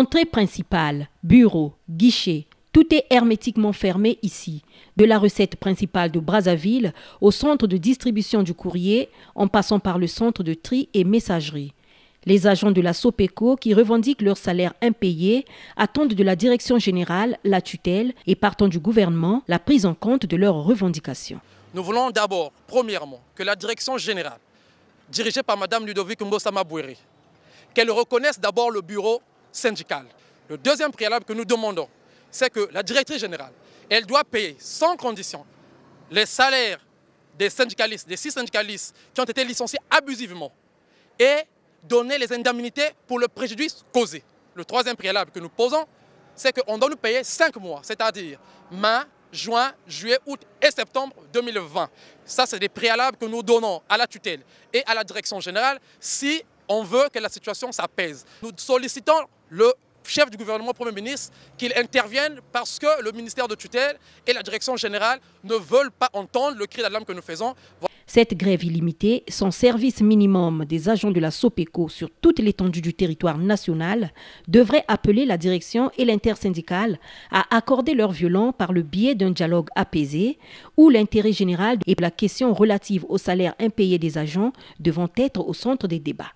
Entrée principale, bureau, guichet, tout est hermétiquement fermé ici, de la recette principale de Brazzaville au centre de distribution du courrier, en passant par le centre de tri et messagerie. Les agents de la SOPECO qui revendiquent leur salaire impayé attendent de la direction générale la tutelle et partant du gouvernement la prise en compte de leurs revendications. Nous voulons d'abord, premièrement, que la direction générale, dirigée par Mme Ludovic Mbosama Bouéré, qu'elle reconnaisse d'abord le bureau le deuxième préalable que nous demandons, c'est que la directrice générale, elle doit payer sans condition les salaires des syndicalistes, des six syndicalistes qui ont été licenciés abusivement et donner les indemnités pour le préjudice causé. Le troisième préalable que nous posons, c'est qu'on doit nous payer cinq mois, c'est-à-dire mai, juin, juillet, août et septembre 2020. Ça, c'est des préalables que nous donnons à la tutelle et à la direction générale si on veut que la situation s'apaise. Nous sollicitons le chef du gouvernement, Premier ministre, qu'il intervienne parce que le ministère de tutelle et la direction générale ne veulent pas entendre le cri d'alarme que nous faisons. Cette grève illimitée, son service minimum des agents de la SOPECO sur toute l'étendue du territoire national, devrait appeler la direction et l'intersyndicale à accorder leur violon par le biais d'un dialogue apaisé où l'intérêt général et la question relative au salaire impayé des agents devront être au centre des débats.